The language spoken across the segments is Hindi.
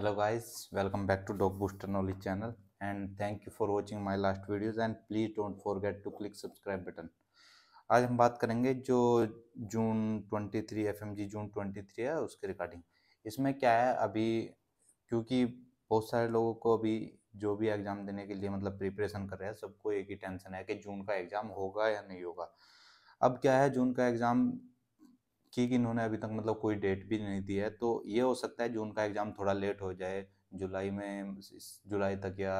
hello guys welcome back to dog booster knowledge channel and thank you for watching my last videos and please don't forget to click subscribe button आज हम बात करेंगे जो जून 23 एफएमजी जून 23 है उसके रिगार्डिंग इसमें क्या है अभी क्योंकि बहुत सारे लोगों को अभी जो भी एग्ज़ाम देने के लिए मतलब प्रिपरेशन कर रहे हैं सबको एक ही टेंशन है कि जून का एग्ज़ाम होगा या नहीं होगा अब क्या है जून का एग्ज़ाम ठीक इन्होंने अभी तक मतलब कोई डेट भी नहीं दी है तो ये हो सकता है जून का एग्ज़ाम थोड़ा लेट हो जाए जुलाई में जुलाई तक या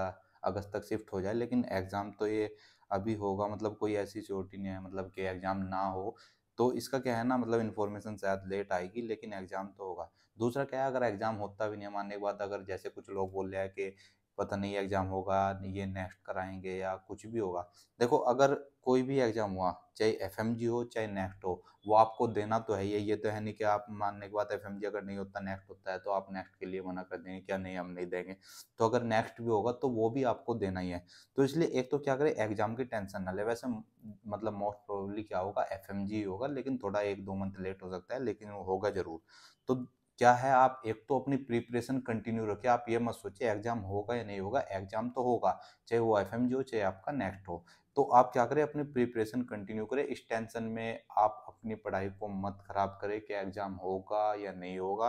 अगस्त तक शिफ्ट हो जाए लेकिन एग्ज़ाम तो ये अभी होगा मतलब कोई ऐसी चोटी नहीं है मतलब कि एग्ज़ाम ना हो तो इसका क्या है ना मतलब इन्फॉर्मेशन शायद लेट आएगी लेकिन एग्ज़ाम तो होगा दूसरा क्या है अगर एग्ज़ाम होता भी नहीं है मानने के बाद अगर जैसे कुछ लोग बोल रहे हैं कि पता नहीं एग्ज़ाम होगा ये नेक्स्ट कराएंगे या कुछ भी होगा देखो अगर कोई भी एग्ज़ाम हुआ चाहे एफ हो चाहे नेक्स्ट हो वो आपको देना तो है ही ये तो है नहीं कि आप मानने के बाद एफ अगर नहीं होता नेक्स्ट होता है तो आप नेक्स्ट के लिए मना कर देंगे क्या नहीं हम नहीं देंगे तो अगर नेक्स्ट भी होगा तो वो भी आपको देना ही है तो इसलिए एक तो क्या करें एग्ज़ाम की टेंशन ना ले वैसे मतलब मोस्ट प्रोबेबली क्या होगा एफ होगा लेकिन थोड़ा एक दो मंथ लेट हो सकता है लेकिन होगा ज़रूर तो क्या है आप एक तो अपनी प्रिपरेशन कंटिन्यू रखें आप ये मत सोचिए एग्जाम होगा या नहीं होगा एग्जाम तो होगा चाहे वो एफ हो चाहे आपका नेक्स्ट हो तो आप क्या करें अपनी प्रिपरेशन कंटिन्यू करें इस टेंशन में आप अपनी पढ़ाई को मत खराब करें कि एग्ज़ाम होगा या नहीं होगा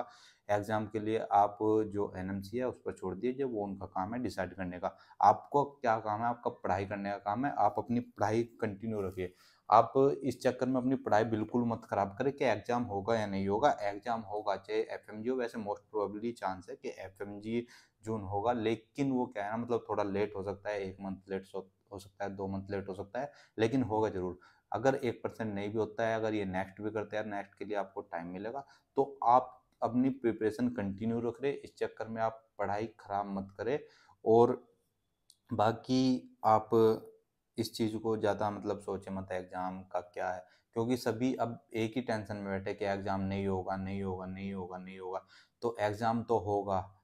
एग्ज़ाम के लिए आप जो एन है उस पर छोड़ दीजिए वो उनका काम है डिसाइड करने का आपको क्या काम है आपका पढ़ाई करने का काम है आप अपनी पढ़ाई कंटिन्यू रखिए आप इस चक्कर में अपनी पढ़ाई बिल्कुल मत खराब करें कि एग्ज़ाम होगा या नहीं होगा एग्ज़ाम होगा चाहे एफ हो वैसे मोस्ट प्रोबेबली चांस है कि एफ जून होगा लेकिन वो क्या है ना मतलब थोड़ा लेट हो सकता है एक मंथ लेट हो सकता है दो मंथ लेट हो सकता है लेकिन होगा जरूर अगर एक परसेंट नहीं भी होता है अगर ये नेक्स्ट भी करते हैं नेक्स्ट के लिए आपको टाइम मिलेगा तो आप अपनी प्रिपरेशन कंटिन्यू रख रहे इस चक्कर में आप पढ़ाई खराब मत करें और बाकी आप इस चीज़ को ज़्यादा मतलब सोचे मत एग्ज़ाम का क्या है क्योंकि सभी अब एक ही टेंशन में बैठे कि एग्ज़ाम नहीं होगा नहीं होगा नहीं होगा नहीं होगा तो एग्ज़ाम तो होगा